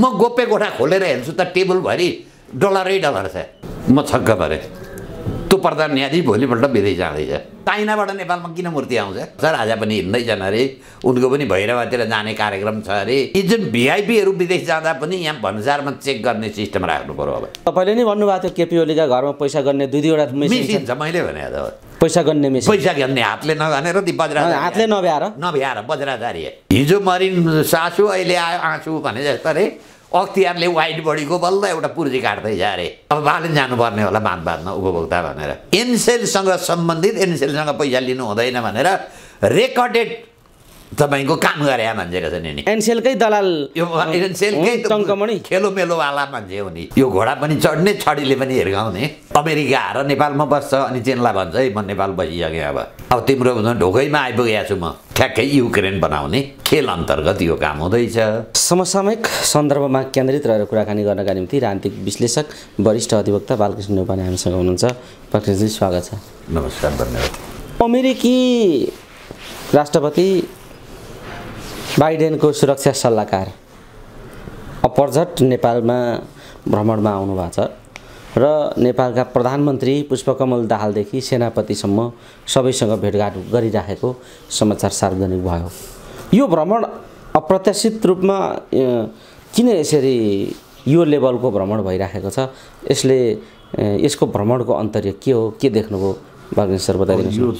म गोपे गोठा खोलेर हेर्छु त टेबलभरि डलरै डलर छ म छक्क परेँ त्यो प्रधान न्यायाधीश भोलिपल्ट विदेश जाँदैछ चाइनाबाट नेपालमा किन मूर्ति आउँछ सर आज पनि हिँड्दैछन् अरे उनको पनि भैरवातिर जाने कार्यक्रम छ अरे यी जुन भिआइपीहरू विदेश जाँदा पनि यहाँ भन्सारमा चेक गर्ने सिस्टम राख्नु पऱ्यो अब तपाईँले नै भन्नुभएको थियो केपी ओलीका घरमा पैसा गर्ने दुई दुईवटा मिसिन्छ मैले भने त पैसा गन्ने मेसिन पैसा गन्ने हातले नगनेर ती बज्रा हातले नभ्याएर नभ्याएर जारी हिजो मरिन सासु अहिले आयो आँसु भने जस्तो अरे अख्तियारले वाइट बडीको बल्ल एउटा पुर्जी काट्दै छ अरे अब बालिन जानुपर्ने होला बाँध बाँधमा उपभोक्ता भनेर एनसेलसँग सम्बन्धित एनसेलसँग पैसा लिनु हुँदैन भनेर रेकर्डेड तपाईँको काम गरे मान्छे रहेछ नि एनसेलकै दलाल यो एनसेलकै टङ्कमणि मेलोवाला मान्छे हो नि यो घोडा पनि चढ्ने छडीले पनि हिर्काउने अमेरिका आएर नेपालमा बस्छ अनि चेनलाई भन्छ है म नेपाल बसिसकेँ अब अब तिम्रो ढोकैमा आइपुगेको छु म ठ्याक्कै युक्रेन बनाउने खेल अन्तर्गत यो काम हुँदैछ समसामयिक सन्दर्भमा केन्द्रित रहेर कुराकानी गर्नका निम्ति राजनीतिक विश्लेषक वरिष्ठ अधिवक्ता बालकृष्ण नेपाली हामीसँग हुनुहुन्छ प्रकृति स्वागत छ नमस्कार धन्यवाद अमेरिकी राष्ट्रपति बाइडेनको सुरक्षा सल्लाहकार अपर्झट नेपालमा भ्रमणमा आउनुभएको छ र नेपालका प्रधानमन्त्री पुष्पकमल दाहालदेखि सेनापतिसम्म सबैसँग भेटघाट गरिराखेको समाचार सार्वजनिक भयो यो भ्रमण अप्रत्याशित रूपमा किन यसरी यो लेभलको भ्रमण भइराखेको छ यसले यसको भ्रमणको अन्तर्य के हो के देख्नुभयो बागेश्वर बताइदिनु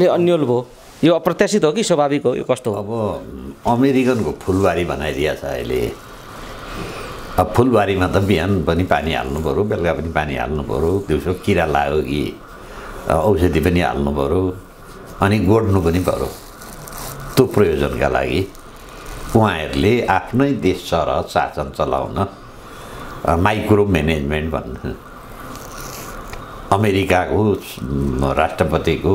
अलि अन्यल भयो यो अप्रत्याशित हो कि स्वाभाविक हो यो कस्तो हो अब अमेरिकनको फुलबारी बनाइदिएछ अहिले अब फुलबारीमा त बिहान पनि पानी हाल्नु पऱ्यो बेलुका पनि पानी हाल्नु पऱ्यो दिउँसो किरा लाग्यो कि औषधि पनि हाल्नु पऱ्यो अनि गोड्नु पनि पऱ्यो त्यो प्रयोजनका लागि उहाँहरूले आफ्नै देश सर शासन चलाउन माइक्रो म्यानेजमेन्ट भन्नु अमेरिकाको राष्ट्रपतिको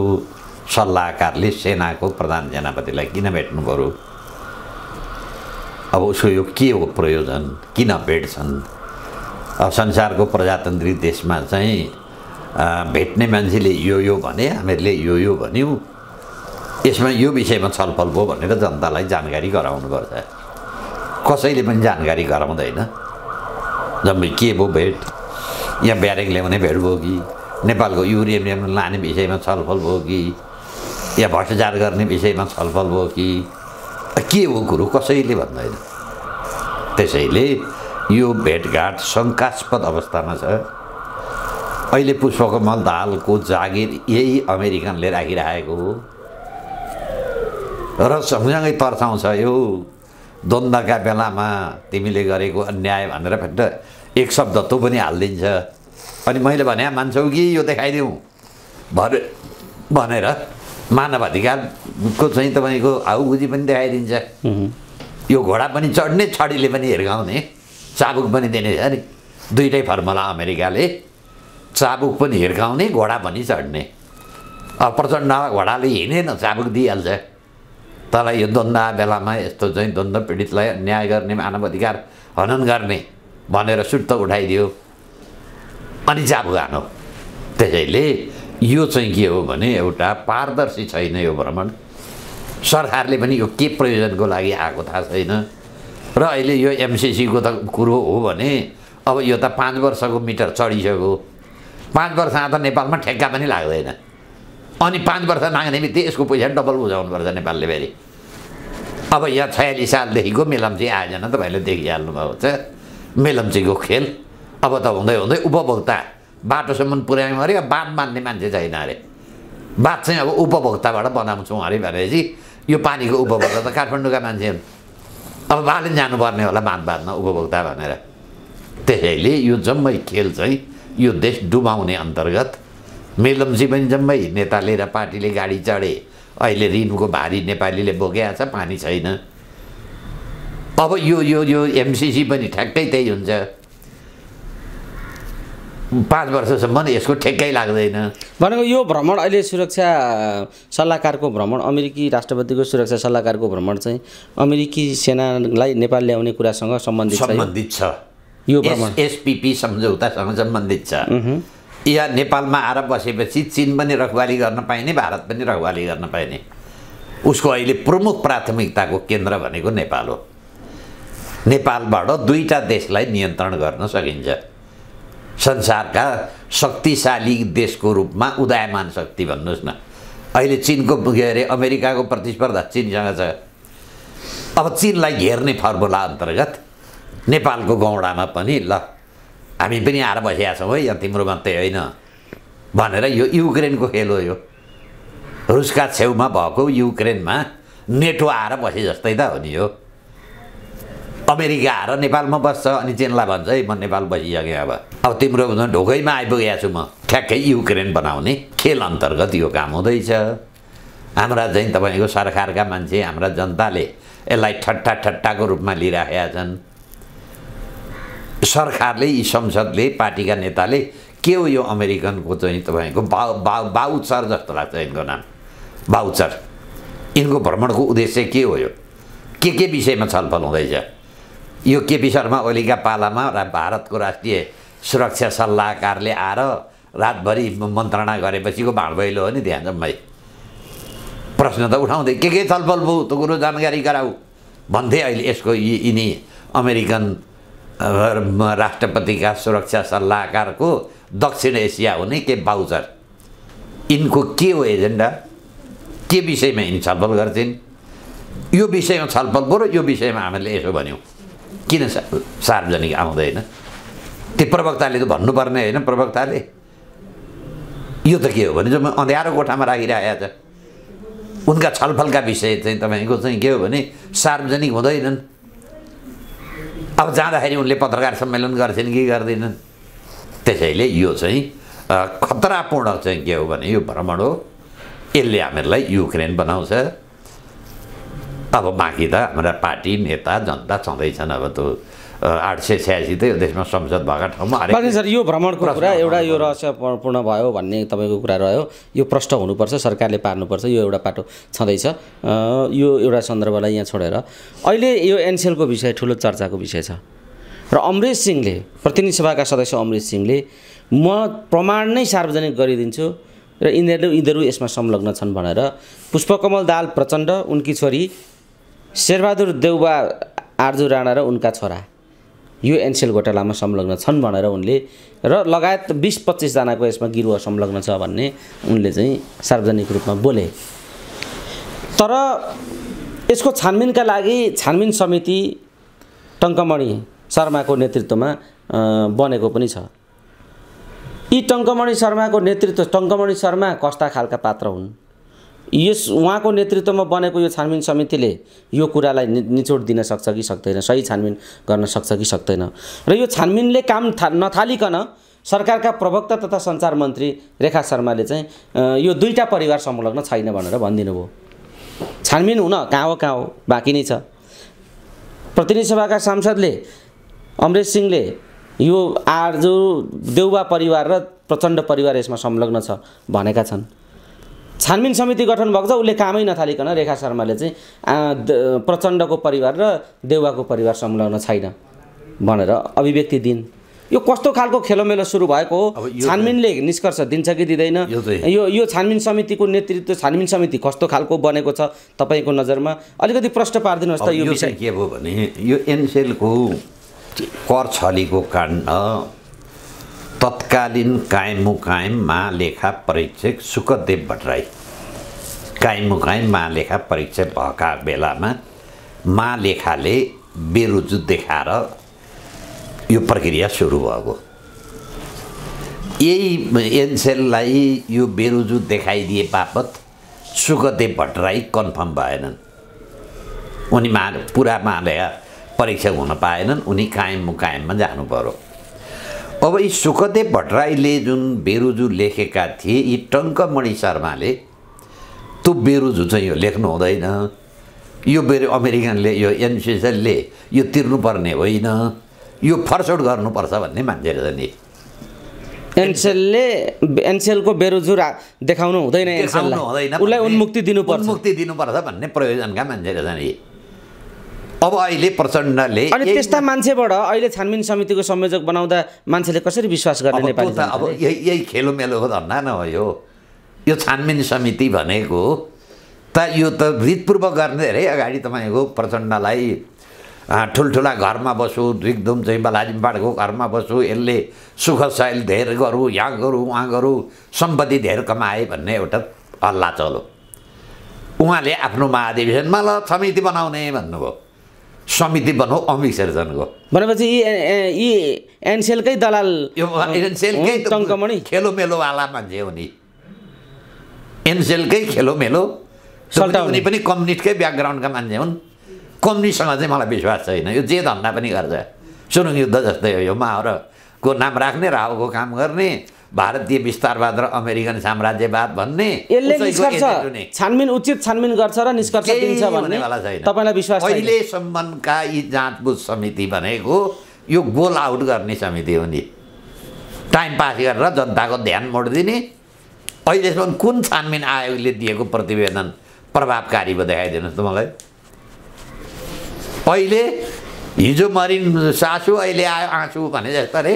सल्लाहकारले सेनाको प्रधान सेनापतिलाई किन भेट्नु पऱ्यो अब उसको यो के हो प्रयोजन किन भेट्छन् अब संसारको प्रजातान्त्रिक देशमा चाहिँ भेट्ने मान्छेले यो यो भने हामीहरूले यो यो भन्यौँ यसमा यो विषयमा छलफल भयो भनेर जनतालाई जानकारी गराउनुपर्छ कसैले पनि जानकारी गराउँदैन जम्मै के भयो भेट यहाँ ब्यारेक ल्याउने भेट भयो कि नेपालको ल्याउनु लाने विषयमा छलफल भयो कि या भ्रष्टाचार गर्ने विषयमा छलफल भयो कि के हो कुरो कसैले भन्दैन त्यसैले यो भेटघाट शङ्कास्पद अवस्थामा छ अहिले पुष्पकमल दालको जागिर यही अमेरिकनले राखिरहेको हो र सँगसँगै तर्साउँछ यो द्वन्द्वका बेलामा तिमीले गरेको अन्याय भनेर फेट एक शब्द तँ पनि हालिदिन्छ अनि मैले भने मान्छौ कि यो देखाइदिउँ भरे भनेर मानव मानवाधिकारको चाहिँ तपाईँको हाउबुजी पनि देखाइदिन्छ यो घोडा पनि चढ्ने छडीले पनि हिर्काउने चाबुक पनि दिने अरे दुइटै फर्मुला अमेरिकाले चाबुक पनि हिर्काउने घोडा पनि चढ्ने अब प्रचण्ड घोडाले हिँडेन चाबुक दिइहाल्छ तर यो द्वन्द बेलामा यस्तो चाहिँ द्वन्द पीडितलाई अन्याय गर्ने मानव अधिकार हनन गर्ने भनेर सुट उठाइदियो अनि चाबुक हानो त्यसैले यो चाहिँ के हो भने एउटा पारदर्शी छैन यो भ्रमण सरकारले पनि यो के प्रयोजनको लागि आएको थाहा छैन र अहिले यो एमसिसीको त कुरो हो भने अब यो त पाँच वर्षको मिटर चढिसक्यो पाँच वर्ष आँदा नेपालमा ठेक्का पनि लाग्दैन अनि पाँच वर्ष नाग्ने बित्तिकै यसको पैसा डबल बुझाउनुपर्छ नेपालले फेरि अब यहाँ छयालिस सालदेखिको मेलम्ची आयोजना तपाईँले देखिहाल्नुभएको छ मेलम्चीको खेल अब त हुँदै हुँदै उपभोक्ता बाटोसम्म पुर्यायौँ अरे बाँध बाँध्ने मान्छे छैन अरे बाँध चाहिँ अब उपभोक्ताबाट बनाउँछौँ अरे भनेपछि यो पानीको उपभोक्ता त काठमाडौँका मान्छे हुन् अब बालिन जानुपर्ने होला बाँध बाँध्न उपभोक्ता भनेर त्यसैले यो जम्मै खेल चाहिँ यो देश डुबाउने अन्तर्गत मेलम्ची पनि जम्मै नेताले र पार्टीले गाडी चढे अहिले ऋणको भारी नेपालीले बोकेको छ पानी छैन अब यो यो यो एमसिसी पनि ठ्याक्कै त्यही हुन्छ पाँच वर्षसम्म यसको ठेक्कै लाग्दैन भनेको यो भ्रमण अहिले सुरक्षा सल्लाहकारको भ्रमण अमेरिकी राष्ट्रपतिको सुरक्षा सल्लाहकारको भ्रमण चाहिँ अमेरिकी सेनालाई नेपाल ल्याउने कुरासँग सम्बन्धित सम्बन्धित छ यो भ्रमण एसपिपी सम्झौतासँग सम्बन्धित छ या नेपालमा आएर बसेपछि चिन पनि रखवाली गर्न पाइने भारत पनि रखवाली गर्न पाइने उसको अहिले प्रमुख प्राथमिकताको केन्द्र भनेको नेपाल हो नेपालबाट दुईवटा देशलाई नियन्त्रण गर्न सकिन्छ संसारका शक्तिशाली देशको रूपमा उदायमान शक्ति भन्नुहोस् न अहिले चिनको के अरे अमेरिकाको प्रतिस्पर्धा चिनसँग छ अब चिनलाई घेर्ने फर्मुला अन्तर्गत नेपालको गौडामा पनि ल हामी पनि आएर बसिया छौँ है यहाँ तिम्रो मात्रै होइन भनेर यो युक्रेनको खेल हो यो रुसका छेउमा भएको युक्रेनमा नेटो आएर बसे जस्तै त हो नि यो अमेरिका आएर नेपालमा बस्छ अनि चेनलाई भन्छ है म नेपाल बसिसकेँ अब अब तिम्रो ढोकैमा आइपुगेको छु म ठ्याक्कै युक्रेन बनाउने खेल अन्तर्गत यो काम हुँदैछ हाम्रा चाहिँ तपाईँको सरकारका मान्छे हाम्रा जनताले यसलाई ठट्टा ठट्टाको रूपमा लिइराखेका छन् सरकारले यी संसदले पार्टीका नेताले के हो यो अमेरिकनको चाहिँ तपाईँको बाउ बाउ बाउचर जस्तो लाग्छ यिनको नाम बाउचर यिनको भ्रमणको उद्देश्य के हो यो के के विषयमा छलफल हुँदैछ यो केपी शर्मा ओलीका पालामा र भारतको राष्ट्रिय सुरक्षा सल्लाहकारले आएर रातभरि मन्त्रणा गरेपछिको भाँडभैलो हो नि ध्यान जम्मै प्रश्न त उठाउँदै के के छलफल भयो त कुरो जानकारी गराऊ भन्थे अहिले यसको यिनी अमेरिकन राष्ट्रपतिका सुरक्षा सल्लाहकारको दक्षिण एसिया हुने के बाउचर यिनको के हो एजेन्डा के विषयमा यिनी छलफल गर्थिन् यो विषयमा छलफल बरु यो विषयमा हामीले यसो भन्यौँ किन सार्वजनिक आउँदैन त्यो प्रवक्ताले त भन्नुपर्ने होइन प्रवक्ताले यो त के हो भने जब अँध्यारो कोठामा राखिरहेको छ उनका छलफलका विषय चाहिँ तपाईँको चाहिँ के हो भने सार्वजनिक हुँदैनन् अब जाँदाखेरि उनले पत्रकार सम्मेलन गर्छन् कि गर्दैनन् त्यसैले यो चाहिँ खतरापूर्ण चाहिँ के हो भने यो भ्रमण हो यसले हामीहरूलाई युक्रेन बनाउँछ अब बाँकी त हाम्रा पार्टी नेता जनता छँदैछन् अब त्यो आठ सय छ्यासी यो देशमा संसद भएका ठाउँमा सर यो भ्रमणको कुरा एउटा यो रहस्यपूर्ण भयो भन्ने तपाईँको कुरा रह्यो यो प्रश्न हुनुपर्छ सरकारले पार्नुपर्छ यो एउटा पाटो छँदैछ यो एउटा सन्दर्भलाई यहाँ छोडेर अहिले यो एनसिएलको विषय ठुलो चर्चाको विषय छ र अमरेश सिंहले प्रतिनिधि सभाका सदस्य अमरेश सिंहले म प्रमाण नै सार्वजनिक गरिदिन्छु र यिनीहरू यिनीहरू यसमा संलग्न छन् भनेर पुष्पकमल दाल प्रचण्ड उनकी छोरी शेरबहादुर देउबा आर्जु राणा र उनका छोरा यो एनसेल घोटालामा संलग्न छन् भनेर उनले र लगायत बिस पच्चिसजनाको यसमा गिरुवा संलग्न छ भन्ने उनले चाहिँ सार्वजनिक रूपमा बोले तर यसको छानबिनका लागि छानबिन समिति टङ्कमणि शर्माको नेतृत्वमा बनेको पनि छ यी टङ्कमणि शर्माको नेतृत्व टङ्कमणि शर्मा कस्ता खालका पात्र हुन् यस उहाँको नेतृत्वमा बनेको यो छानबिन समितिले यो कुरालाई निचोड दिन सक्छ कि सक्दैन सही छानबिन गर्न सक्छ कि सक्दैन र यो छानबिनले काम था नथालिकन सरकारका प्रवक्ता तथा सञ्चार मन्त्री रेखा शर्माले चाहिँ यो दुईवटा परिवार संलग्न छैन भनेर भनिदिनु भयो छानबिन हुन कहाँ हो कहाँ हो बाँकी नै छ प्रतिनिधि सभाका सांसदले अमरेश सिंहले यो आर्जु देउबा परिवार र प्रचण्ड परिवार यसमा संलग्न छ भनेका छन् छानबिन समिति गठन भएको छ उसले कामै नथालिकन रेखा शर्माले चाहिँ प्रचण्डको परिवार र देउवाको परिवार संलग्न छैन भनेर अभिव्यक्ति दिन यो कस्तो खालको खेलोमेलो सुरु भएको हो छानबिनले निष्कर्ष दिन्छ कि दिँदैन यो यो छानबिन समितिको नेतृत्व छानबिन समिति कस्तो खालको बनेको छ तपाईँको नजरमा अलिकति प्रश्न पारिदिनुहोस् त यो विषय के भयो भने यो एनसेलको कर छलीको काण्ड तत्कालीन मुकायम महालेखा परीक्षक सुखदेव भट्टराई मुकायम महालेखा परीक्षक भएका बेलामा महालेखाले बेरुजु देखाएर यो प्रक्रिया सुरु भएको यही एनसेललाई यो बेरुजु देखाइदिए बापत सुखदेव भट्टराई कन्फर्म भएनन् उनी महा पुरा महालेखा परीक्षक हुन पाएनन् उनी कायम मुकायममा जानु पऱ्यो अब यी सुखदेव भट्टराईले जुन बेरुजु लेखेका थिए यी टङ्कमणि शर्माले त्यो बेरुजु चाहिँ यो लेख्नु हुँदैन यो बेरु अमेरिकनले यो एनसिएसएलले यो तिर्नुपर्ने होइन यो फर्सआउट गर्नुपर्छ भन्ने मान्छे रहेछ नि एनसेलले एनसेलको रा देखाउनु हुँदैन उसलाई उन्मुक्ति दिनुपर्छ उन्मुक्ति दिनुपर्छ भन्ने प्रयोजनका मान्छे रहेछ यी अब अहिले प्रचण्डले अनि त्यस्ता मान्छेबाट अहिले छानबिन समितिको संयोजक बनाउँदा मान्छेले कसरी विश्वास गर्ने नेपाली अब यही यही खेलोमेलो हो धन्दा न हो यो छानबिन समिति भनेको त यो त हृदपूर्व गर्ने धेरै अगाडि तपाईँको प्रचण्डलाई ठुल्ठुला घरमा बसु रिगदुम चाहिँ बलाजिमबाडको घरमा बसु यसले सुख शैल धेर गरौँ यहाँ गरौँ उहाँ गरौँ सम्पत्ति धेर कमाए भन्ने एउटा हल्ला चलो उहाँले आफ्नो महाधिवेशनमा ल समिति बनाउने भन्नुभयो समिति बनाऊ अमिसहरूको भनेपछि यी यी एनसेलकै दलाल यो एनसेलकै टङ्कमणि वाला मान्छे हो नि एनसेलकै खेलोमेलो सल्टाउने पनि कम्युनिस्टकै ब्याकग्राउन्डका मान्छे हुन् कम्युनिस्टसँग चाहिँ मलाई विश्वास छैन यो जे धन्दा पनि गर्छ सुरुङ युद्ध जस्तै हो यो माहरको नाम राख्ने र राहुको काम गर्ने भारतीय विस्तारवाद र अमेरिकन साम्राज्यवाद भन्ने यसले निष्कर्ष छानबिन उचित छानबिन गर्छ र निष्कर्ष दिन्छ भन्ने विश्वास अहिलेसम्मका यी जाँचबुझ समिति भनेको यो गोल आउट गर्ने समिति हो नि टाइम पास गरेर जनताको ध्यान मोडिदिने अहिलेसम्म कुन छानबिन आयोगले दिएको प्रतिवेदन प्रभावकारी भयो देखाइदिनुहोस् त मलाई अहिले हिजो मरिन सासु अहिले आयो आँसु भने जस्तो अरे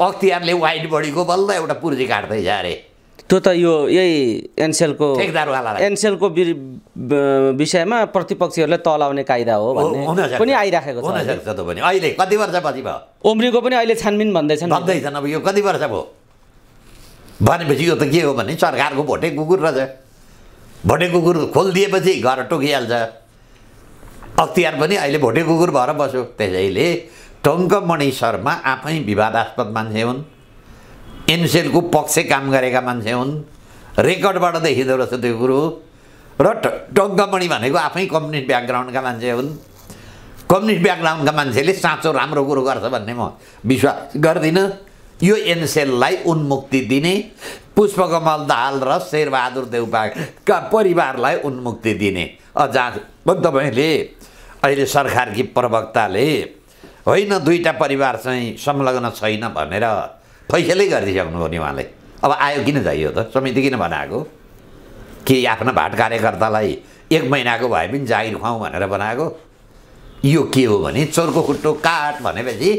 अख्तियारले वाइट बडीको बल्ल एउटा पुर्जी काट्दैछ अरे त्यो त यो यही एनसेलको ठेकदारवाला एनसेलको विषयमा प्रतिपक्षीहरूले तलाउने कायदा हो भन्ने पनि आइराखेको छ पनि अहिले कति वर्षपछि भयो पनि अहिले छानबिन भन्दैछन् भन्दैछन् अब यो कति वर्ष भयो भनेपछि यो त के हो भने सरकारको भोटे कुकुर रहेछ भोटे कुकुर खोलिदिएपछि घर टोकिहाल्छ अख्तियार पनि अहिले भोटे कुकुर भएर बस्यो त्यसैले टङ्कमणि शर्मा आफै विवादास्पद मान्छे हुन् एनसेलको पक्ष काम गरेका मान्छे हुन् रेकर्डबाट देखिँदो रहेछ त्यो कुरो र टङ्कमणि भनेको आफै कम्युनिस्ट ब्याकग्राउन्डका मान्छे हुन् कम्युनिस्ट ब्याकग्राउन्डका मान्छेले साँचो राम्रो कुरो गर्छ भन्ने म विश्वास गर्दिनँ यो एनसेललाई उन्मुक्ति दिने पुष्पकमल दाहाल र शेरबहादुर देउपाका परिवारलाई उन्मुक्ति दिने अझ तपाईँले अहिले सरकारकी प्रवक्ताले होइन दुईवटा परिवार चाहिँ संलग्न छैन भनेर फैसलै गरिदिइसक्नु हो नि उहाँले अब आयो किन जाइयो त समिति किन बनाएको के आफ्ना भाट कार्यकर्तालाई एक महिनाको भए पनि जागिर खुवाउँ भनेर बनाएको यो के हो भने चोरको खुट्टो काट भनेपछि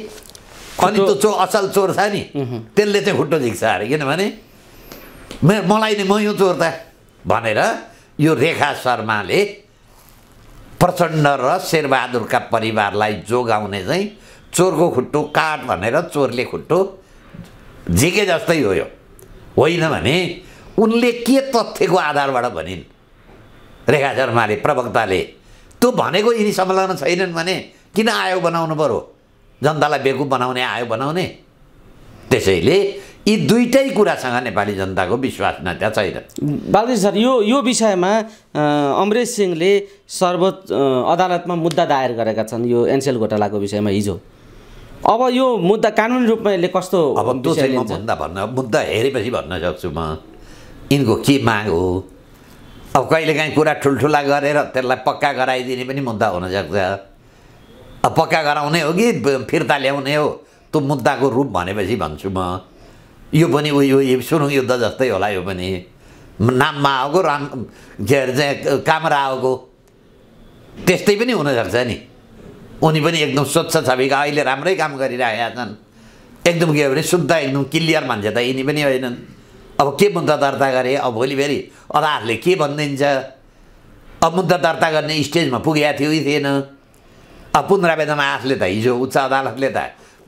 अनि त्यो चो असल चोर छ नि त्यसले चाहिँ खुट्टो झिक्छ अरे किनभने मलाई नि म यो चोर त भनेर यो रेखा शर्माले प्रचण्ड र शेरबहादुरका परिवारलाई जोगाउने चाहिँ चोरको खुट्टो काट भनेर चोरले खुट्टो झिके जस्तै हो यो होइन भने उनले के तथ्यको आधारबाट भनिन् रेखा शर्माले प्रवक्ताले त्यो भनेको यिनी संलग्न छैनन् भने किन आयोग बनाउनु पऱ्यो जनतालाई बेकुब बनाउने आयोग बनाउने त्यसैले यी दुइटै कुरासँग नेपाली जनताको विश्वास विश्वासनीयता छैन बालकृष्ण सर यो यो विषयमा अमरेश सिंहले सर्वोच्च अदालतमा मुद्दा दायर गरेका छन् यो एनसेल घोटालाको विषयमा हिजो अब यो मुद्दा कानुनी रूपमा यसले कस्तो अब मुद्दा भन्न मुद्दा हेरेपछि भन्न सक्छु म यिनको के माग हो अब कहिलेकाहीँ कुरा ठुल्ठुला गरेर त्यसलाई पक्का गराइदिने पनि मुद्दा हुनसक्छ अब पक्का गराउने हो कि फिर्ता ल्याउने हो त्यो मुद्दाको रूप भनेपछि भन्छु म यो पनि उयो सुरुङ युद्ध जस्तै होला यो पनि नाममा आएको राम के अरे चाहिँ कामरा आएको त्यस्तै पनि हुनसक्छ नि उनी पनि एकदम स्वच्छ छविका अहिले राम्रै काम गरिरहेका छन् एकदम के भने शुद्ध एकदम क्लियर मान्छे त यिनी पनि होइनन् अब के मुद्दा दर्ता गरे अब भोलि फेरि अदाहरूले के भनिदिन्छ अब मुद्दा दर्ता गर्ने स्टेजमा पुगेको थियो थिएन अब पुनरावेदनमा आफले त हिजो उच्च अदालतले त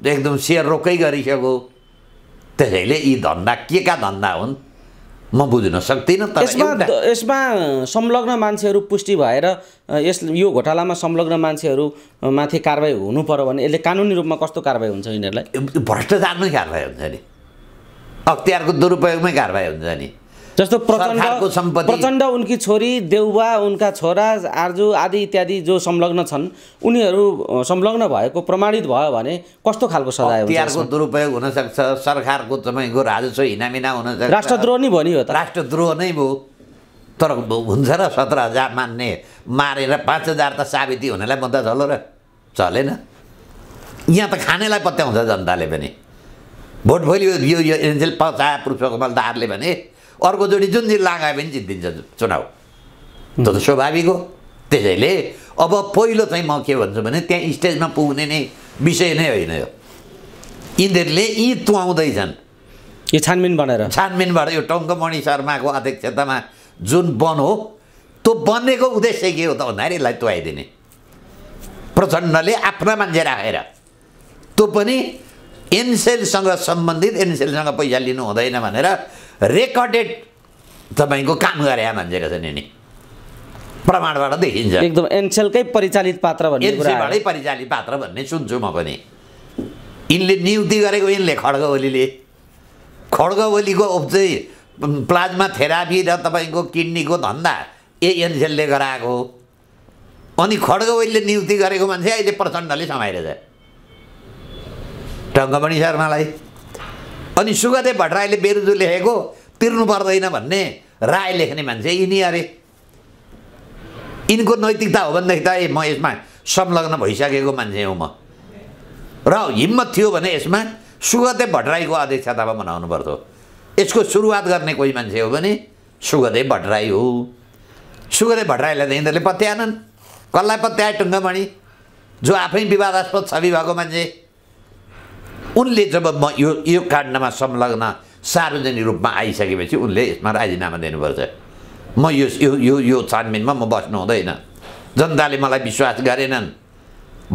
एकदम सेयर रोकै गरिसक्यो त्यसैले यी धन्दा के का धन्दा हुन् म बुझ्न सक्दिनँ तर यसमा संलग्न मान्छेहरू पुष्टि भएर यस यो घोटालामा संलग्न मान्छेहरू माथि कारवाही हुनु पऱ्यो भने यसले कानुनी रूपमा कस्तो कारवाही हुन्छ यिनीहरूलाई भ्रष्टाचारमै कारवाही हुन्छ नि अख्तियारको दुरुपयोगमै कारवाही हुन्छ नि जस्तो प्रचण्ड प्रचण्ड उनकी छोरी देउबा उनका छोरा आर्जु आदि इत्यादि जो संलग्न छन् उनीहरू संलग्न भएको प्रमाणित भयो भने कस्तो खालको सजाय हुन्छ दुरुपयोग हुनसक्छ सरकारको तपाईँको राजस्व हिनामिना हुनसक्छ राष्ट्रद्रोह नै भयो हो त राष्ट्रद्रोह नै भयो तर हुन्छ र सत्र हजार मान्ने मारेर पाँच हजार त साबिती हुनेलाई मुद्दा झलो र चलेन यहाँ त खानेलाई पत्याउँछ जनताले पनि भोट भोलि यो यो एजेन्सीले पचा पुरुषको मलदारले भने अर्को जोडी जुन जिल्ला आयो पनि जितिदिन्छ चुनाव त्यो त स्वाभाविक हो त्यसैले अब पहिलो चाहिँ म के भन्छु भने त्यहाँ स्टेजमा पुग्ने नै विषय नै होइन यो यिनीहरूले यी तुहाउँदैछन् यो छानबिन बनाएर छानबिनबाट यो टङ्कमणि शर्माको अध्यक्षतामा जुन वन हो त्यो बनेको उद्देश्य के हो त भन्दाखेरि यसलाई तुवाइदिने प्रचण्डले आफ्ना मान्छे राखेर त्यो पनि एनसेलसँग सम्बन्धित एनसेलसँग पैसा लिनु हुँदैन भनेर रेकर्डेड तपाईँको काम गरे मान्छेको छ नि प्रमाणबाट देखिन्छ एकदम एनसेलकै परिचालित पात्र भन्ने एनसेलबाटै परिचालित पात्र भन्ने सुन्छु म पनि यिनले नियुक्ति गरेको यिनले खड्ग ओलीले खड्ग ओलीको चाहिँ प्लाज्मा थेरापी र तपाईँको किडनीको धन्दा ए एनसेलले गराएको अनि खड्ग ओलीले नियुक्ति गरेको मान्छे अहिले प्रचण्डले समाइरहेछ टङ्क पनि शर्मालाई अनि सुगदेव भट्टराईले बेरुजु लेखेको तिर्नु पर्दैन भन्ने राय लेख्ने मान्छे यिनी अरे यिनको नैतिकता हो भनेदेखि त ए म यसमा संलग्न भइसकेको मान्छे हो म र हिम्मत थियो भने यसमा सुगदेव भट्टराईको अध्यक्षतामा बनाउनु पर्थ्यो यसको सुरुवात गर्ने कोही मान्छे हो भने सुगदेव भट्टराई हो सुगदेव भट्टराईलाई त यिनीहरूले पत्याएनन् कसलाई पत्याए टुङ्गमणि जो आफै विवादास्पद छवि भएको मान्छे उनले जब म यो यो काण्डमा संलग्न सार्वजनिक रूपमा आइसकेपछि उनले यसमा राजीनामा दिनुपर्छ म यो यो यो छानबिनमा म बस्नु हुँदैन जनताले मलाई विश्वास गरेनन्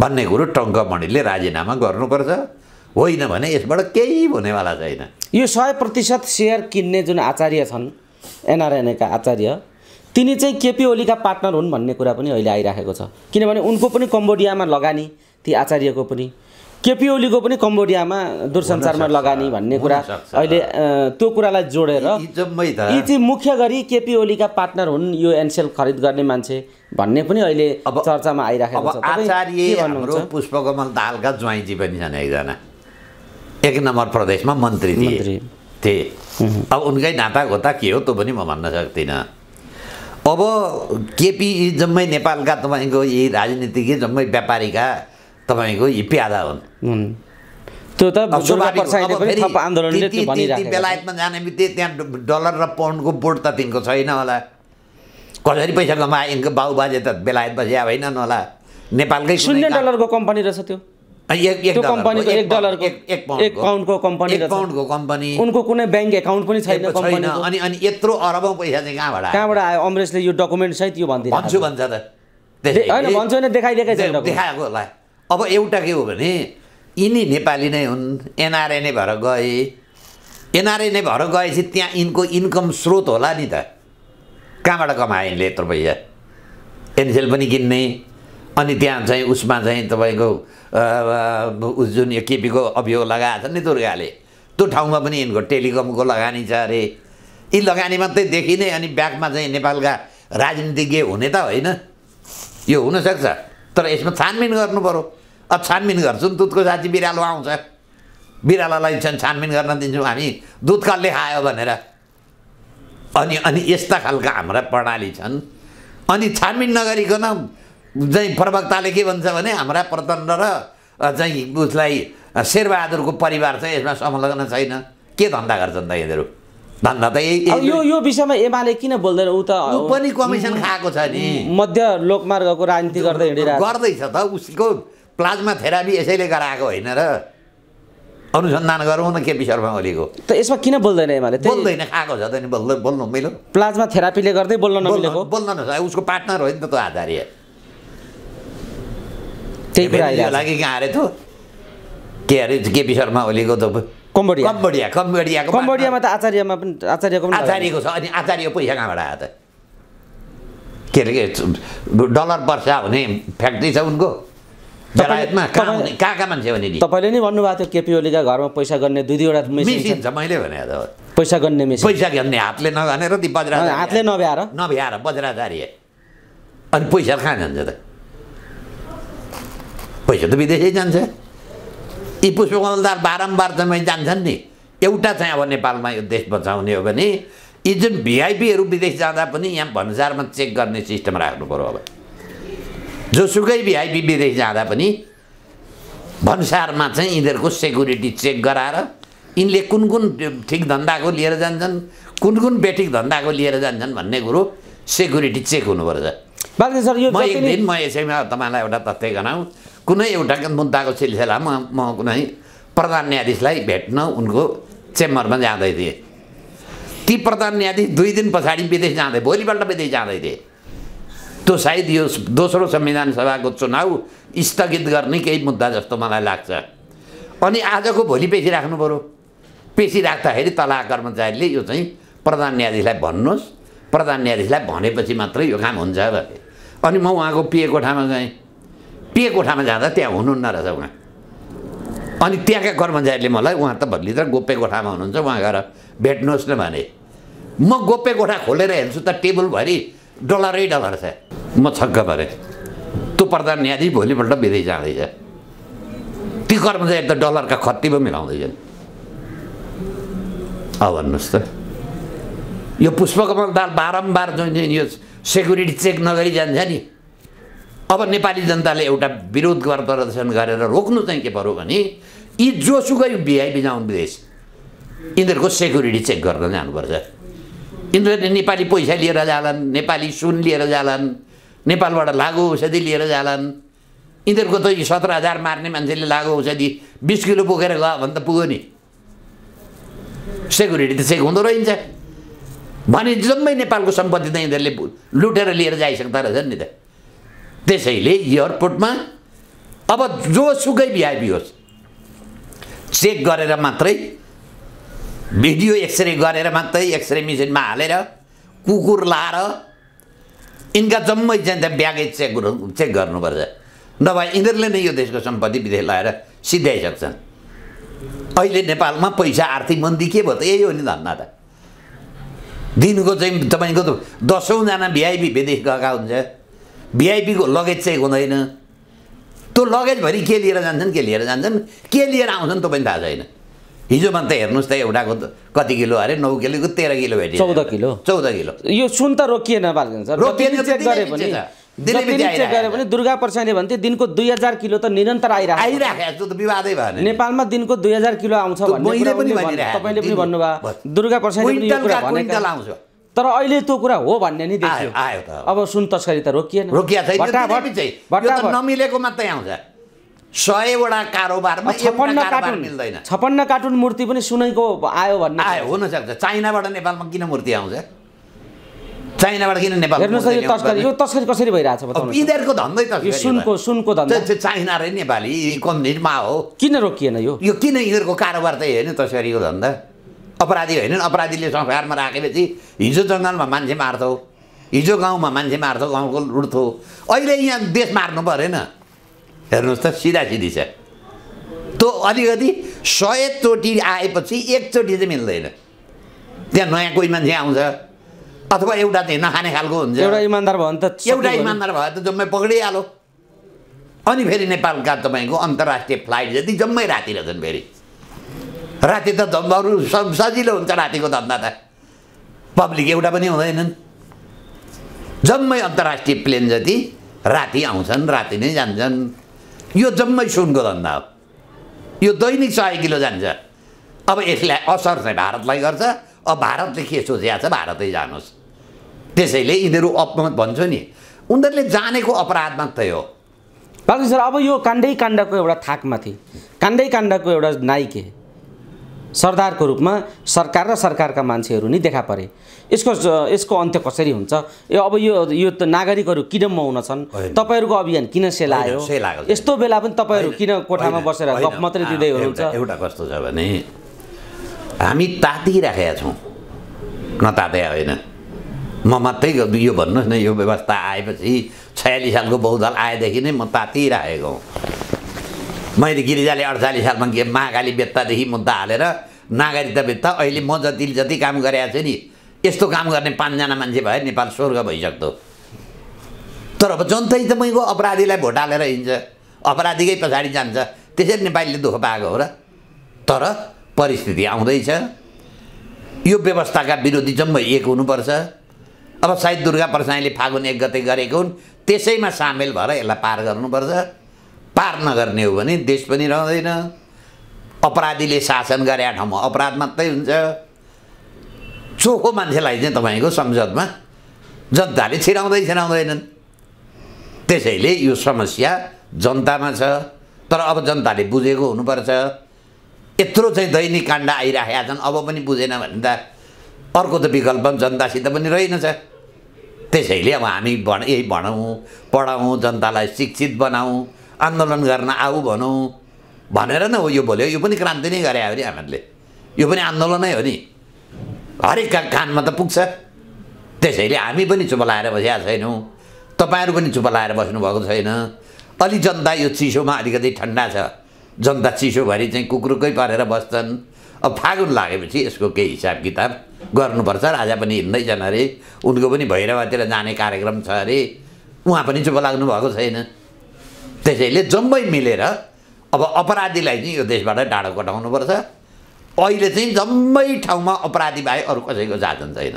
भन्ने कुरो टङ्कमणिले राजीनामा गर्नुपर्छ होइन भने यसबाट केही हुनेवाला छैन यो सय प्रतिशत सेयर किन्ने जुन आचार्य छन् एनआरएनएका आचार्य तिनी चाहिँ केपी ओलीका पार्टनर हुन् भन्ने कुरा पनि अहिले आइराखेको छ किनभने उनको पनि कम्बोडियामा लगानी ती आचार्यको पनि केपी ओलीको पनि कम्बोडियामा दूरसञ्चारमा लगानी भन्ने कुरा अहिले त्यो कुरालाई जोडेर यी चाहिँ मुख्य गरी केपी ओलीका पार्टनर हुन् यो एनसेल खरिद गर्ने मान्छे भन्ने पनि अहिले अब चर्चामा आइराखेको छ आचार्य हाम्रो पुष्पकमल दालका ज्वाइँजी पनि छन् एकजना एक नम्बर प्रदेशमा मन्त्री थिए अब उनकै नाता घोता के हो त्यो पनि म भन्न सक्दिनँ अब केपी जम्मै नेपालका तपाईँको यी राजनीतिज्ञ जम्मै व्यापारीका तपाईँको प्यादा हुन् त्यो त बेलायतमा जाने बित्तिकै त्यहाँ डलर र पाउन्डको बोर्ड त तिनको छैन होला कसरी पैसा कमाए यिनको बाउबाजे त बेलायत बसिया होइनन् होला नेपालकै शून्य डलरको कम्पनी रहेछ त्यो एक कम्पनीको एक डलरको एक पाउन्डको कम्पनी पाउन्डको उनको कुनै ब्याङ्क एकाउन्ट पनि छैन छैन अनि अनि यत्रो अरबौँ पैसा चाहिँ कहाँबाट कहाँबाट आयो अमरेशले यो डकुमेन्ट सहित त्यो भनिदिनु भन्छु भन्छ त होइन भन्छु होइन देखाइदिएकै छैन देखाएको होला अब एउटा के हो भने यिनी नेपाली नै हुन् एनआरए नै भएर गए एनआरए नै भएर गएपछि त्यहाँ यिनको इन्कम स्रोत होला नि त कहाँबाट कमाए यिनले यत्रो पैसा एनसेल पनि किन्ने अनि त्यहाँ चाहिँ उसमा चाहिँ तपाईँको उस जुन यो केपीको अभियोग लगाएको छ नि दुर्गाले त्यो ठाउँमा पनि यिनको टेलिकमको लगानी छ अरे यी लगानी मात्रै देखिने अनि ब्याकमा चाहिँ नेपालका राजनीतिज्ञ हुने त होइन यो हुनसक्छ तर यसमा छानबिन गर्नु पऱ्यो छानबिन गर्छौँ दुधको जाति बिरालो आउँछ बिरालोलाई चाहिँ छानबिन गर्न दिन्छौँ हामी दुध कसले खायो भनेर अनि अनि यस्ता खालका हाम्रा प्रणाली छन् अनि छानबिन नगरिकन चाहिँ प्रवक्ताले के भन्छ भने हाम्रा प्रचण्ड र चाहिँ उसलाई शेरबहादुरको परिवार चाहिँ यसमा संलग्न छैन के धन्दा गर्छन् त यिनीहरू धन्दा त यो यो विषयमा एमाले किन बोल्दैन ऊ त पनि कमिसन खाएको छ नि मध्य लोकमार्गको राजनीति गर्दै गर्दैछ त उसको प्लाज्मा थेरापी यसैले गराएको होइन र अनुसन्धान गरौँ न केपी शर्मा ओलीको त यसमा किन बोल्दैन एमाले बोल्दैन खाएको छ त नि बोल्दै बोल्नु मिलो प्लाज्मा थेरापीले गर्दै बोल्न नमिलेको बोल्न नसक्यो उसको पार्टनर हो नि त त्यो आचार्य त्यही कुरा लागि कहाँ अरे त्यो के अरे केपी शर्मा ओलीको त कम्बोडिया कम्बोडिया कम्बोडियाको कम्बोडियामा त आचार्यमा पनि आचार्यको पनि आचार्यको छ अनि आचार्यको पैसा कहाँबाट आयो त के अरे डलर वर्षा हुने फ्याक्ट्री छ उनको कहाँ कहाँ मान्छे भने नि तपाईँले नै भन्नुभएको थियो केपी ओलीका घरमा पैसा गर्ने दुई दुईवटा मेसिन छ मैले भने पैसा गर्ने मेसिन पैसा गर्ने हातले नगनेर ती हातले नभ्याएर नभ्याएर बजराधारी अनि पैसा कहाँ जान्छ त पैसा त विदेशै जान्छ यी पुष्पकमलदार बारम्बार चाहिँ जान्छन् नि एउटा चाहिँ अब नेपालमा यो देश बचाउने हो भने यी जुन भिआइपीहरू विदेश जाँदा पनि यहाँ भन्सारमा चेक गर्ने सिस्टम राख्नु पऱ्यो अब जोसुकै भिआइपी विदेश जाँदा पनि भन्सारमा चाहिँ यिनीहरूको सेक्युरिटी चेक गराएर यिनले कुन कुन ठिक धन्दाको लिएर जान्छन् कुन कुन बेठिक धन्दाको लिएर जान्छन् भन्ने कुरो सेक्युरिटी चेक हुनुपर्छ सर यो म एक दिन म यसैमा तपाईँलाई एउटा तथ्य गराउँ कुनै एउटा मुद्दाको सिलसिलामा म कुनै प्रधान न्यायाधीशलाई भेट्न उनको चेम्बरमा जाँदै थिएँ ती प्रधान न्यायाधीश दुई दिन पछाडि विदेश जाँदै भोलिपल्ट विदेश जाँदै थिएँ त्यो सायद यो दोस्रो संविधान सभाको चुनाउ स्थगित गर्ने केही मुद्दा जस्तो मलाई लाग्छ अनि आजको भोलि पेसी राख्नु पऱ्यो पेसी राख्दाखेरि तला कर्मचारीले यो चाहिँ प्रधान न्यायाधीशलाई भन्नुहोस् प्रधान न्यायाधीशलाई भनेपछि मात्रै यो काम हुन्छ भने अनि म उहाँको पिए कोठामा गएँ पिए कोठामा जाँदा त्यहाँ हुनुहुन्न रहेछ उहाँ अनि त्यहाँका कर्मचारीले मलाई उहाँ त भोलि गोप्य कोठामा हुनुहुन्छ उहाँ गएर भेट्नुहोस् न भने म गोप्य कोठा खोलेर हेर्छु त टेबलभरि डलरै डलर छ म छक्क परेँ त्यो प्रधान न्यायाधीश भोलिपल्ट विदेश जाँदैछ ती कर्मचारी त डलरका खत्ती पो मिलाउँदैछन् अब भन्नुहोस् त यो पुष्पकमल दाल बारम्बार जुन चाहिँ यो सेक्युरिटी चेक नगरी जान्छ नि अब नेपाली जनताले एउटा विरोध गर प्रदर्शन गरेर रोक्नु चाहिँ के पऱ्यो भने यी जोसुकै भिआइपी बिजाउनु विदेश यिनीहरूको सेक्युरिटी चेक गर्न जानुपर्छ यिनीहरूले नेपाली पैसा लिएर जालान् नेपाली सुन लिएर जालान् नेपालबाट लागु औषधि लिएर जालान् यिनीहरूको त सत्र हजार मार्ने मान्छेले लागु औषधि बिस किलो बोकेर गयो भने त पुग्यो नि सेक्युरिटी त चेक हुँदो रहन्छ भने जम्मै नेपालको सम्पत्ति त यिनीहरूले लुटेर लिएर जाइसक्दा रहेछ नि त त्यसैले एयरपोर्टमा अब जोसुकै भिआइपी होस् चेक गरेर मात्रै भिडियो एक्सरे गरेर मात्रै एक्सरे मेसिनमा हालेर कुकुर लाएर यिनका जम्मै चाहिँ ब्यागेज चेक चेक गर्नुपर्छ नभए यिनीहरूले नै यो देशको सम्पत्ति विदेश लगाएर सिध्याइसक्छन् अहिले नेपालमा पैसा आर्थिक मन्दी के भयो त यही हो नि धन्ना त दिनको चाहिँ तपाईँको त दसौँजना भिआइपी विदेश गएका हुन्छ भिआइपीको लगेज चेक हुँदैन त्यो लगेजभरि के लिएर जान्छन् के लिएर जान्छन् के लिएर आउँछन् तपाईँ थाहा छैन हिजोमा त हेर्नुहोस् त एउटाको कति किलो अरे नौ किलोको तेह्र किलो भेटियो चौध किलो चौध किलो यो सुन त रोकिएन गरे भने दुर्गा प्रसादले भन्थे दिनको दुई हजार किलो त निरन्तर आइरहेको विवादै भयो नेपालमा दिनको दुई हजार किलो आउँछ तपाईँले पनि भन्नुभयो दुर्गा प्रसादले तर अहिले त्यो कुरा हो भन्ने नि देखियो आयो त अब सुन तस्करी त रोकिएन रोकिया छैन नमिलेको मात्रै आउँछ सयवटा कारोबारमा छपन्न कार्टुन मिल्दैन छपन्न कार्टुन मूर्ति पनि सुनैको आयो भन्न आयो हुनसक्छ चाइनाबाट नेपालमा किन मूर्ति आउँछ चाइनाबाट किन नेपाल हेर्नुहोस् यो तस्करी यो तस्करी कसरी भइरहेछ यिनीहरूको धन्दै तस्करी सुनको सुनको धन्दा चाइना र नेपाली कम्युनिस्टमा हो किन रोकिएन यो यो किन यिनीहरूको कारोबार चाहिँ होइन तस्करीको धन्दा अपराधी होइन अपराधीले संसारमा राखेपछि हिजो जङ्गलमा मान्छे मार्थौ हिजो गाउँमा मान्छे मार्थौ गाउँको लुट्थौ अहिले यहाँ देश मार्नु परेन हेर्नुहोस् त सिधा सिधी छ त्यो अलिकति सयचोटि आएपछि एकचोटि चाहिँ मिल्दैन त्यहाँ नयाँ कोही मान्छे आउँछ अथवा एउटा चाहिँ नखाने खालको हुन्छ एउटा इमान्दार भयो भने त एउटा इमान्दार भयो त जम्मै पक्रिहालो अनि फेरि नेपालका तपाईँको अन्तर्राष्ट्रिय फ्लाइट जति जम्मै राति रहेछन् फेरि राति त अरू सब सजिलो हुन्छ रातिको धन्दा त पब्लिक एउटा पनि हुँदैनन् जम्मै अन्तर्राष्ट्रिय प्लेन जति राति आउँछन् राति नै जान्छन् यो जम्मै सुनको धन्दा हो यो दैनिक सय किलो जान्छ अब यसलाई असर चाहिँ भारतलाई गर्छ अब भारतले के सोचेको छ भारतै जानुहोस् त्यसैले यिनीहरू अपमत भन्छु नि उनीहरूले जानेको अपराध मात्रै हो बाँकी सर अब यो काण्डै काण्डको एउटा थाकमाथि काण्डै काण्डको एउटा नाइके सरदारको रूपमा सरकार र सरकारका मान्छेहरू नि देखा परे यसको यसको अन्त्य कसरी हुन्छ ए अब यो यो त नागरिकहरू किन मौन छन् तपाईँहरूको अभियान किन सेलायो यस्तो बेला पनि तपाईँहरू किन कोठामा बसेर गफ मात्रै दिँदै हुनुहुन्छ एउटा कस्तो छ भने हामी तातिराखेका छौँ नताते होइन म मात्रै यो भन्नुहोस् न यो व्यवस्था आएपछि छयालिस सालको बहुदल आएदेखि नै म तातिराखेको हुँ मैले गिरिजाले अडचालिस सालमा महाकाली बेत्तादेखि मुद्दा हालेर नागरिकता बेत्ता अहिले म जति जति काम गरेका छु नि यस्तो काम गर्ने पाँचजना मान्छे भए नेपाल स्वर्ग भइसक्दो तर अब जनतै तपाईँको अपराधीलाई भोट हालेर हिँड्छ अपराधीकै पछाडि जान्छ त्यसरी नेपालीले दुःख पाएको हो र तर परिस्थिति आउँदैछ यो व्यवस्थाका विरोधी जम्मै एक हुनुपर्छ अब सायद दुर्गा प्रसाईले फागुन एक गते गरेको हुन् त्यसैमा सामेल भएर यसलाई पार गर्नुपर्छ पार नगर्ने हो भने देश पनि रहँदैन अपराधीले शासन गरे ठाउँमा अपराध मात्रै हुन्छ चोखो मान्छेलाई चाहिँ तपाईँको संसदमा जनताले छिराउँदै छिराउँदैनन् त्यसैले यो समस्या जनतामा छ तर अब जनताले बुझेको हुनुपर्छ यत्रो चाहिँ दैनिक काण्ड आइराखेका छन् अब पनि बुझेन भने त अर्को त विकल्प जनतासित पनि रहेनछ त्यसैले अब हामी भन यही भनौँ पढाउँ जनतालाई शिक्षित बनाऊ आन्दोलन गर्न आऊ भनौँ भनेर नै हो यो भोलि यो पनि क्रान्ति नै गरे हो नि हामीहरूले यो पनि आन्दोलनै हो नि का कानमा त पुग्छ त्यसैले हामी पनि चुप लगाएर बसेका छैनौँ तपाईँहरू पनि चुप लाएर बस्नुभएको छैन अलि जनता यो चिसोमा अलिकति ठन्डा छ जनता चिसोभरि चाहिँ कुकुरकै पारेर बस्छन् अब फागुन लागेपछि यसको केही हिसाब किताब गर्नुपर्छ राजा पनि हिँड्दैछन् अरे उनको पनि भैरवातिर जाने कार्यक्रम छ अरे उहाँ पनि चुप लाग्नु भएको छैन त्यसैले जम्मै मिलेर अब अपराधीलाई चाहिँ यो देशबाट डाँडो कटाउनुपर्छ अहिले चाहिँ जम्मै ठाउँमा अपराधी बाहेक अरू कसैको साधन छैन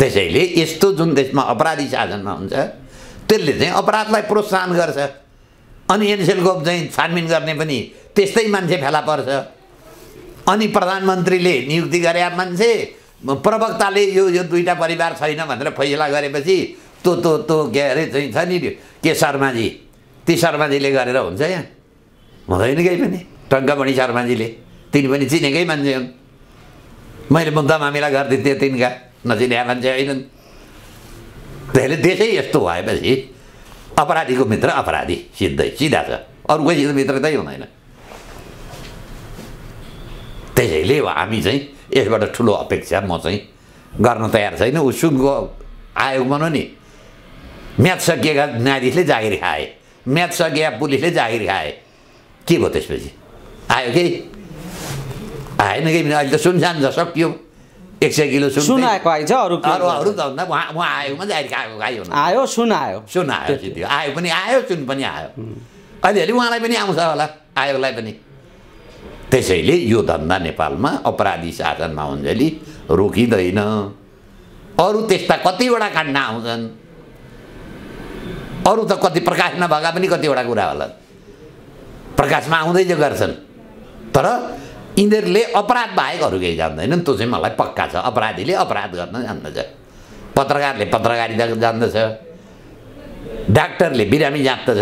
त्यसैले यस्तो जुन देशमा अपराधी शासनमा हुन्छ त्यसले चाहिँ अपराधलाई प्रोत्साहन गर्छ अनि एनसेलको चाहिँ छानबिन गर्ने पनि त्यस्तै मान्छे फेला पर्छ अनि प्रधानमन्त्रीले नियुक्ति गरे मान्छे प्रवक्ताले यो यो दुईवटा परिवार छैन भनेर फैसला गरेपछि तो तो तो के अरे चाहिँ छ नि के शर्माजी ती शर्माजीले गरेर हुन्छ यहाँ हुँदैन केही पनि टङ्कमणि शर्माजीले तिनी पनि चिनेकै मान्छे हुन् मैले पनि तमामिला गरिदिन्थेँ तिनका नचिनेका मान्छे होइनन् त्यसले देशै यस्तो भएपछि अपराधीको मित्र अपराधी सिधै सिधा छ अरू कोही मित्र त्यही हुँदैन त्यसैले हामी चाहिँ यसबाट ठुलो अपेक्षा म चाहिँ गर्न तयार छैन उसुङको आयोग भनौँ नि म्याच सकिएका न्यायाधीशले जागिर खाए म्याच सकिएका पुलिसले जागिर खाए के भयो त्यसपछि आयो कि आएन कि अहिले त सुनसान छ सकियो एक सय किलो सुन सुन आएको आइज अरू अरू त भन्दा उहाँ उहाँ आयो मात्रै अहिले आयो सुन आयो सुन आयो त्यो आयो पनि आयो सुन पनि आयो अलिअलि उहाँलाई पनि आउँछ होला आयोगलाई पनि त्यसैले यो धन्दा नेपालमा अपराधी शासनमा हुन्जेली रोकिँदैन अरू त्यस्ता कतिवटा काण्ड आउँछन् अरू त कति प्रकाश नभएका पनि कतिवटा कुरा होला प्रकाशमा आउँदै गर्छन् तर यिनीहरूले अपराध बाहेकहरू केही जान्दैनन् त्यो चाहिँ मलाई पक्का छ अपराधीले अपराध गर्न जान्दछ पत्रकारले पत्रकारिता जान्दछ डाक्टरले बिरामी जान्दछ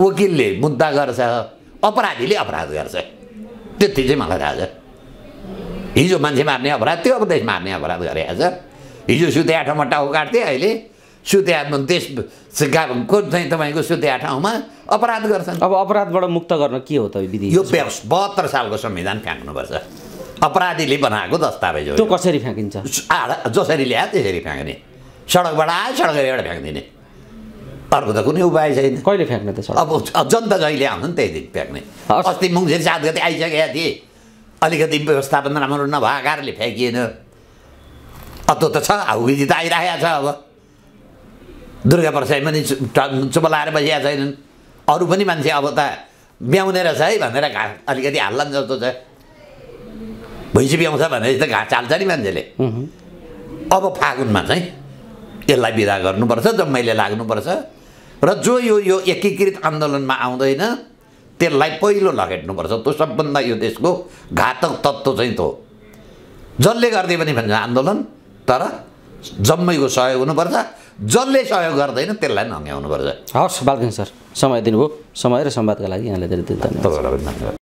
वकिलले मुद्दा गर्छ अपराधीले अपराध गर्छ त्यति चाहिँ मलाई थाहा छ हिजो मान्छे मार्ने अपराध त्यो अब देश मार्ने अपराध गरेको छ हिजो सुते आठौँमा टाउ अहिले सुत्या देश को चाहिँ तपाईँको सुत्या ठाउँमा अपराध गर्छन् अब अपराधबाट मुक्त गर्न के हो त विधि यो बहत्तर सालको संविधान फ्याँक्नुपर्छ अपराधीले बनाएको दस्तावेज हो त्यो कसरी फ्याँकिन्छ जसरी ल्याए त्यसरी फ्याँक्ने सडकबाट आयो सडकबाट फ्याँकिदिने अर्को त कुनै उपाय छैन कहिले फ्याँक्ने त अब जनता जहिले आउँछ नि त्यही दिन फ्याँक्ने अस्ति मुङझेर सात गति आइसकेका थिए अलिकति व्यवस्थापन राम्रो नभएको कारणले फ्याँकिएन अत्तो त छ हाउजी त आइरहेको छ अब दुर्गा प्रसाई पनि चुप लाएर बसिया छैनन् अरू पनि मान्छे अब त ब्याउने रहेछ है भनेर घाँस अलिकति हाल्ला नि जस्तो छ भैँसी ब्याउँछ भने त घाँस हाल्छ नि मान्छेले अब फागुनमा चाहिँ यसलाई विदा गर्नुपर्छ जम्मैले लाग्नुपर्छ र जो यो यो एकीकृत आन्दोलनमा आउँदैन त्यसलाई पहिलो लगेट्नुपर्छ त्यो सबभन्दा यो देशको घातक तत्त्व चाहिँ त्यो जसले गरिदियो पनि भन्छ आन्दोलन तर जम्मैको सहयोग हुनुपर्छ जसले सहयोग गर्दैन त्यसलाई नङ्ग्याउनुपर्छ हवस् बालकृष्ण सर समय दिनुभयो समय र संवादका लागि यहाँलाई धेरै धेरै धन्यवाद